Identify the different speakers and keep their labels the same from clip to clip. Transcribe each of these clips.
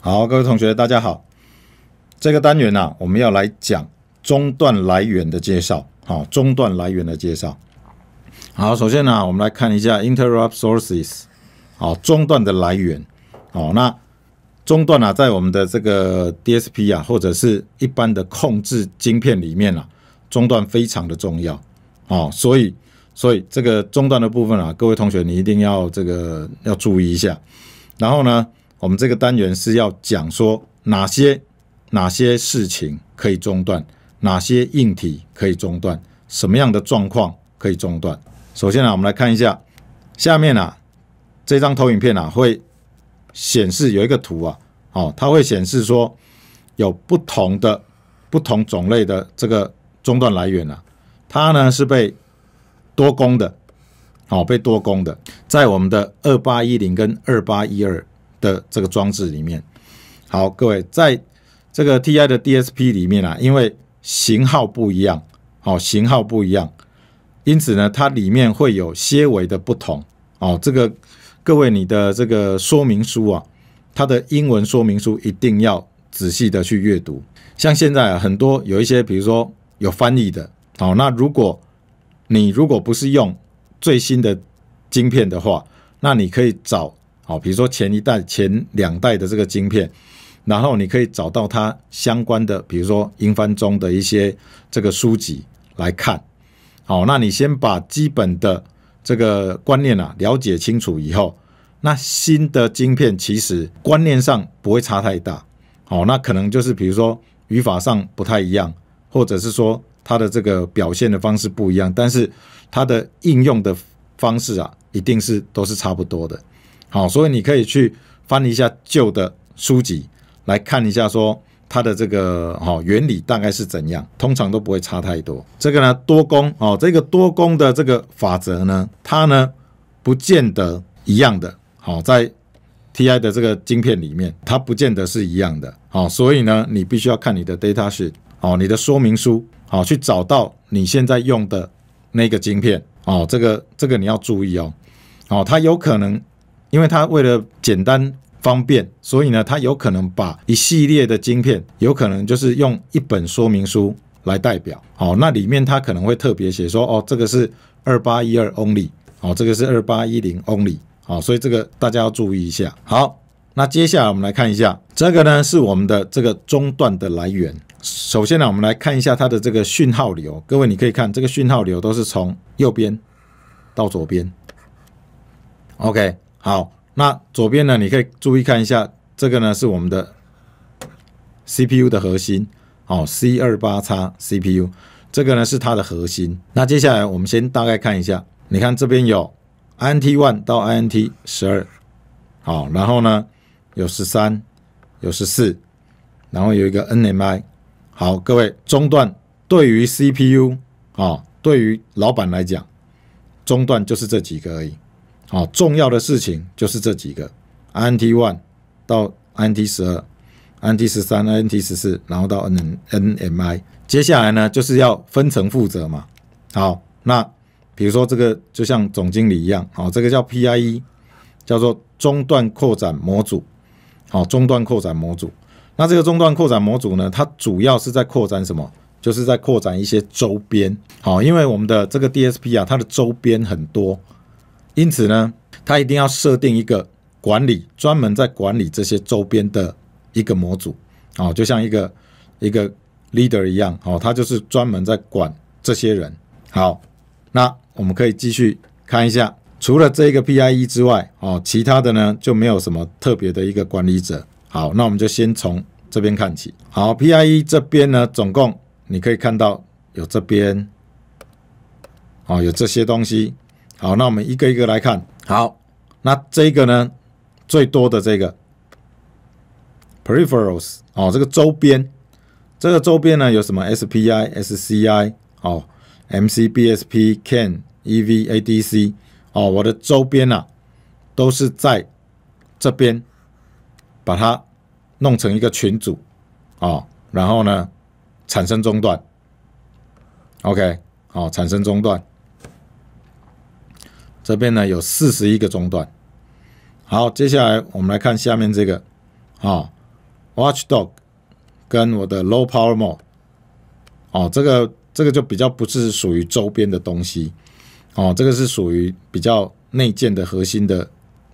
Speaker 1: 好，各位同学，大家好。这个单元呢，我们要来讲中断来源的介绍。好，中断来源的介绍。好，首先呢，我们来看一下 interrupt sources。好，中断的来源。哦，那中断呢，在我们的这个 DSP 啊，或者是一般的控制晶片里面啊，中断非常的重要。哦，所以，所以这个中断的部分啊，各位同学你一定要这个要注意一下。然后呢？我们这个单元是要讲说哪些哪些事情可以中断，哪些硬体可以中断，什么样的状况可以中断。首先呢，我们来看一下下面啊这张投影片啊会显示有一个图啊，哦，它会显示说有不同的不同种类的这个中断来源啊，它呢是被多功的，哦，被多功的，在我们的二八一零跟二八一二。的这个装置里面，好，各位，在这个 TI 的 DSP 里面啊，因为型号不一样，哦，型号不一样，因此呢，它里面会有些微的不同，哦，这个各位，你的这个说明书啊，它的英文说明书一定要仔细的去阅读。像现在啊，很多有一些，比如说有翻译的，哦，那如果你如果不是用最新的晶片的话，那你可以找。好，比如说前一代、前两代的这个晶片，然后你可以找到它相关的，比如说英翻中的一些这个书籍来看。好，那你先把基本的这个观念啊了解清楚以后，那新的晶片其实观念上不会差太大。好，那可能就是比如说语法上不太一样，或者是说它的这个表现的方式不一样，但是它的应用的方式啊，一定是都是差不多的。好，所以你可以去翻一下旧的书籍来看一下，说它的这个哈原理大概是怎样，通常都不会差太多。这个呢，多功哦，这个多功的这个法则呢，它呢不见得一样的。好，在 T I 的这个晶片里面，它不见得是一样的。好，所以呢，你必须要看你的 datasheet 哦，你的说明书好，去找到你现在用的那个晶片哦，这个这个你要注意哦。哦，它有可能。因为它为了简单方便，所以呢，它有可能把一系列的晶片，有可能就是用一本说明书来代表。好，那里面它可能会特别写说，哦，这个是二八一二 only，哦，这个是二八一零 only，好，所以这个大家要注意一下。好，那接下来我们来看一下，这个呢是我们的这个中断的来源。首先呢，我们来看一下它的这个讯号流。各位，你可以看这个讯号流都是从右边到左边。OK。好，那左边呢？你可以注意看一下，这个呢是我们的 CPU 的核心，哦 c 二八叉 CPU，这个呢是它的核心。那接下来我们先大概看一下，你看这边有 INT one 到 INT 十二，好，然后呢有十三，有十四，然后有一个 NMI。好，各位中断对于 CPU 好，对于老板来讲，中断就是这几个而已。好，重要的事情就是这几个，NT i one 到 i NT 十二，NT 十三、NT 十四，然后到 N N M I。接下来呢，就是要分层负责嘛。好，那比如说这个就像总经理一样，好，这个叫 P I E，叫做中断扩展模组。好，中断扩展模组。那这个中断扩展模组呢，它主要是在扩展什么？就是在扩展一些周边。好，因为我们的这个 D S P 啊，它的周边很多。因此呢，他一定要设定一个管理，专门在管理这些周边的一个模组，哦，就像一个一个 leader 一样，哦，他就是专门在管这些人。好，那我们可以继续看一下，除了这个 P I E 之外，哦，其他的呢就没有什么特别的一个管理者。好，那我们就先从这边看起。好，P I E 这边呢，总共你可以看到有这边，哦，有这些东西。好，那我们一个一个来看。好，那这个呢，最多的这个 peripherals 哦，这个周边，这个周边呢有什么 SPI、SCI 哦、m c b s p CAN、EVADC 哦，我的周边啊，都是在这边把它弄成一个群组啊，然后呢，产生中断。OK，好，产生中断。这边呢有四十一个中断。好，接下来我们来看下面这个，啊，watchdog 跟我的 low power mode，哦，这个这个就比较不是属于周边的东西，哦，这个是属于比较内建的核心的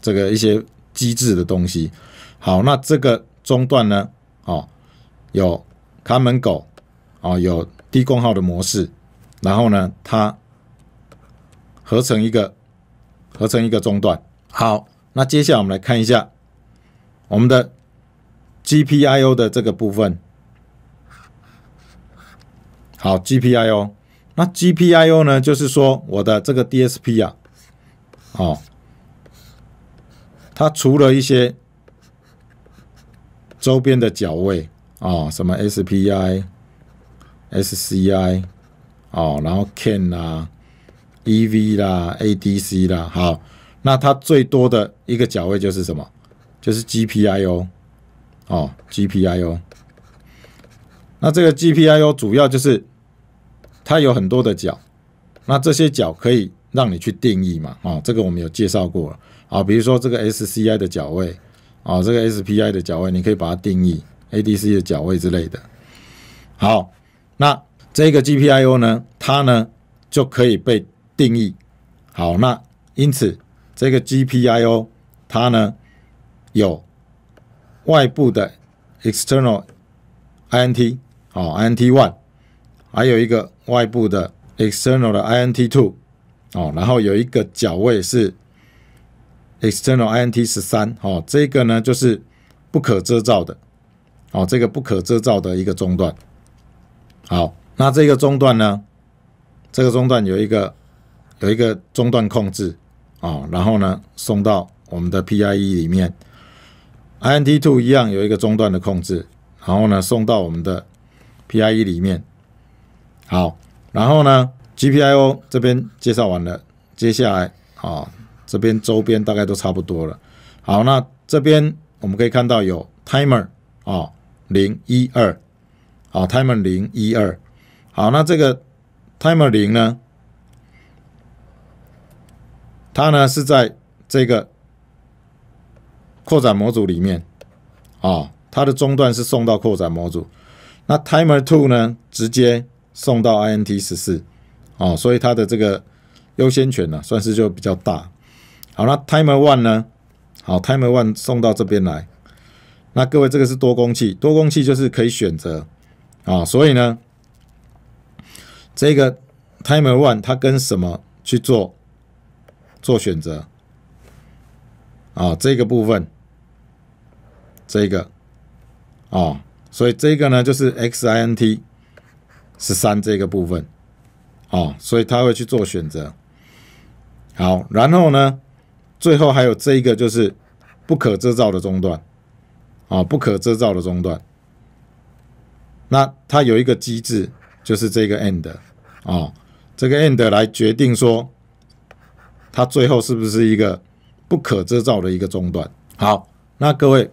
Speaker 1: 这个一些机制的东西。好，那这个中断呢，哦，有看门狗，哦，有低功耗的模式，然后呢，它合成一个。合成一个中断。好，那接下来我们来看一下我们的 GPIO 的这个部分。好，GPIO。那 GPIO 呢，就是说我的这个 DSP 啊，哦，它除了一些周边的脚位啊，什么 SPI、SCI 哦，然后 CAN 啊。E V 啦，A D C 啦，好，那它最多的一个脚位就是什么？就是 G P I O，哦，G P I O。那这个 G P I O 主要就是它有很多的脚，那这些脚可以让你去定义嘛？哦，这个我们有介绍过了，啊，比如说这个 S C I 的脚位，啊，这个 S P I 的脚位，你可以把它定义 A D C 的脚位之类的。好，那这个 G P I O 呢，它呢就可以被定义好，那因此这个 GPIO 它呢有外部的 external INT 哦 INT one，还有一个外部的 external 的 INT two 哦，然后有一个脚位是 external INT 十三哦，这个呢就是不可遮罩的哦，这个不可遮罩的一个中断。好，那这个中断呢，这个中断有一个。有一个中断控制啊，然后呢送到我们的 P I E 里面，I N T two 一样有一个中断的控制，然后呢送到我们的 P I E 里面。好，然后呢 G P I O 这边介绍完了，接下来啊这边周边大概都差不多了。好，那这边我们可以看到有 Timer 啊零一二，好 Timer 零一二，好那这个 Timer 零呢？它呢是在这个扩展模组里面啊，它的中断是送到扩展模组。那 Timer Two 呢，直接送到 INT 十四啊，所以它的这个优先权呢，算是就比较大。好了，Timer One 呢，好 Timer One 送到这边来。那各位，这个是多工器，多工器就是可以选择啊，所以呢，这个 Timer One 它跟什么去做？做选择，啊，这个部分，这个，啊，所以这个呢就是 XINT 十三这个部分，啊，所以他会去做选择，好，然后呢，最后还有这一个就是不可遮罩的中断，啊，不可遮罩的中断，那它有一个机制，就是这个 End，啊，这个 End 来决定说。它最后是不是一个不可遮罩的一个中断？好，那各位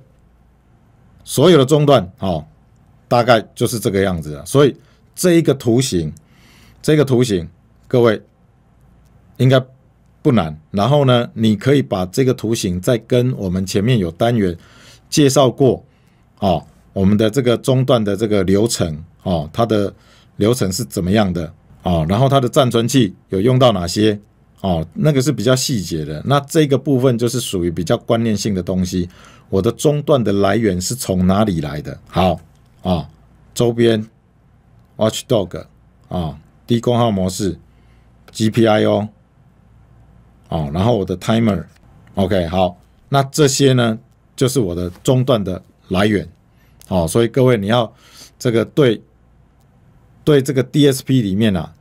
Speaker 1: 所有的中断哦，大概就是这个样子。所以这一个图形，这个图形各位应该不难。然后呢，你可以把这个图形再跟我们前面有单元介绍过哦，我们的这个中断的这个流程哦，它的流程是怎么样的哦，然后它的暂存器有用到哪些？哦，那个是比较细节的，那这个部分就是属于比较观念性的东西。我的中断的来源是从哪里来的？好啊，周边 watchdog 啊，低功耗模式 GPIO 啊，然后我的 timer OK 好，那这些呢就是我的中断的来源。哦，所以各位你要这个对对这个 DSP 里面啊。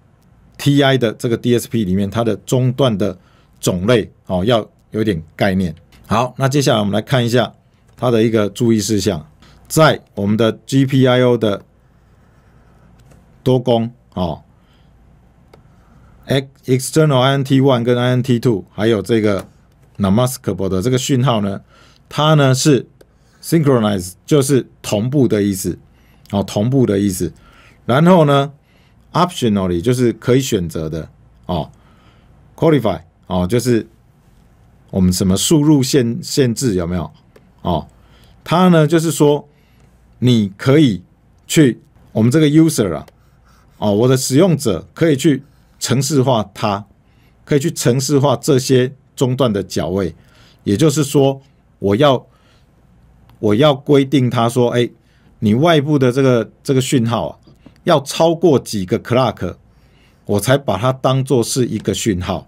Speaker 1: T I 的这个 D S P 里面，它的中断的种类哦，要有点概念。好，那接下来我们来看一下它的一个注意事项，在我们的 G P I O 的多功哦，external I N T one 跟 I N T two，还有这个 n m a s k a b l e 的这个讯号呢，它呢是 synchronize，就是同步的意思，哦，同步的意思，然后呢。optionally 就是可以选择的哦，qualify 哦就是我们什么输入限限制有没有哦？它呢就是说你可以去我们这个 user 啊，哦我的使用者可以去程式化它，可以去程式化这些中断的脚位，也就是说我要我要规定它说，哎，你外部的这个这个讯号啊。要超过几个 clock，我才把它当做是一个讯号，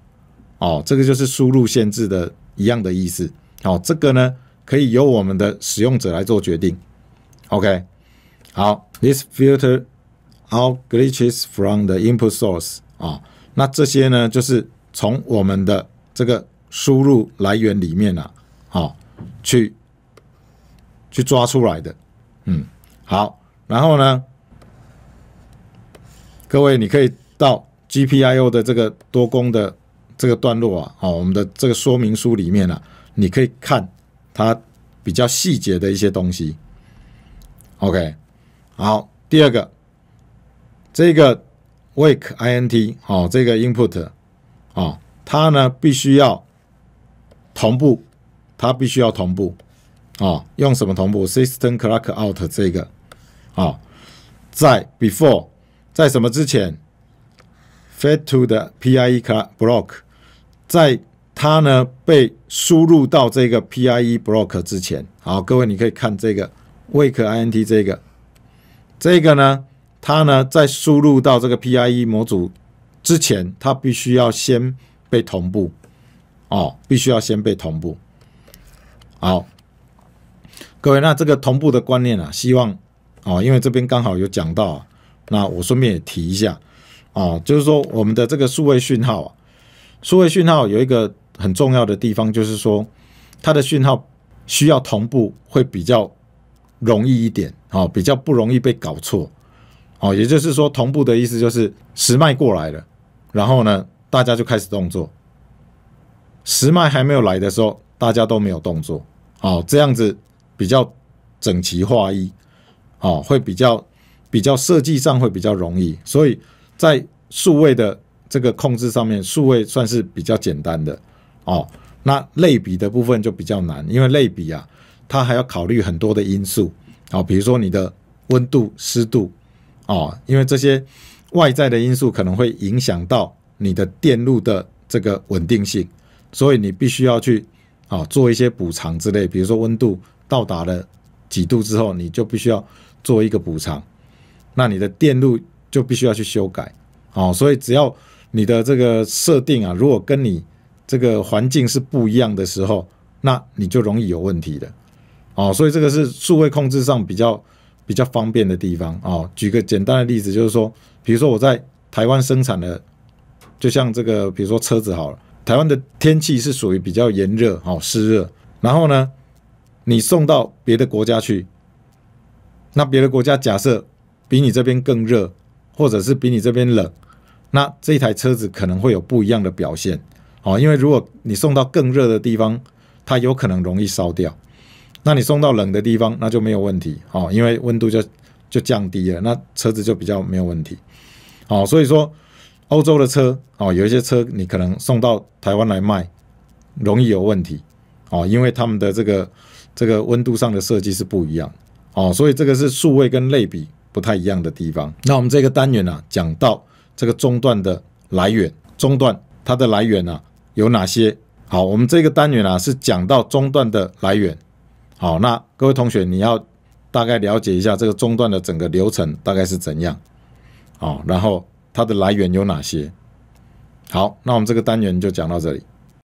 Speaker 1: 哦，这个就是输入限制的一样的意思。好，这个呢可以由我们的使用者来做决定。OK，好，this filter out glitches from the input source 啊，那这些呢就是从我们的这个输入来源里面啊，好，去去抓出来的。嗯，好，然后呢？各位，你可以到 GPIO 的这个多功的这个段落啊，哦，我们的这个说明书里面呢，你可以看它比较细节的一些东西。OK，好，第二个，这个 wakeint 哦，这个 input 啊，它呢必须要同步，它必须要同步啊，用什么同步？system clock out 这个啊，在 before。在什么之前？Fed to 的 e PIE block，在它呢被输入到这个 PIE block 之前，好，各位你可以看这个 w a k e INT 这个，这个呢，它呢在输入到这个 PIE 模组之前，它必须要先被同步，哦，必须要先被同步。好，各位，那这个同步的观念啊，希望，哦，因为这边刚好有讲到。那我顺便也提一下，啊，就是说我们的这个数位讯号啊，数位讯号有一个很重要的地方，就是说它的讯号需要同步会比较容易一点，啊，比较不容易被搞错，啊，也就是说同步的意思就是时脉过来了，然后呢大家就开始动作，时脉还没有来的时候，大家都没有动作，哦，这样子比较整齐划一，哦，会比较。比较设计上会比较容易，所以在数位的这个控制上面，数位算是比较简单的哦。那类比的部分就比较难，因为类比啊，它还要考虑很多的因素啊，比如说你的温度、湿度哦，因为这些外在的因素可能会影响到你的电路的这个稳定性，所以你必须要去啊做一些补偿之类。比如说温度到达了几度之后，你就必须要做一个补偿。那你的电路就必须要去修改，哦，所以只要你的这个设定啊，如果跟你这个环境是不一样的时候，那你就容易有问题的，哦，所以这个是数位控制上比较比较方便的地方，哦，举个简单的例子，就是说，比如说我在台湾生产的，就像这个，比如说车子好了，台湾的天气是属于比较炎热，哦，湿热，然后呢，你送到别的国家去，那别的国家假设。比你这边更热，或者是比你这边冷，那这一台车子可能会有不一样的表现，哦，因为如果你送到更热的地方，它有可能容易烧掉，那你送到冷的地方，那就没有问题，哦，因为温度就就降低了，那车子就比较没有问题，哦，所以说欧洲的车，哦，有一些车你可能送到台湾来卖，容易有问题，哦，因为他们的这个这个温度上的设计是不一样，哦，所以这个是数位跟类比。不太一样的地方。那我们这个单元呢，讲到这个中断的来源，中断它的来源呢有哪些？好，我们这个单元啊是讲到中断的来源。好，那各位同学你要大概了解一下这个中断的整个流程大概是怎样，好，然后它的来源有哪些？好，那我们这个单元就讲到这里。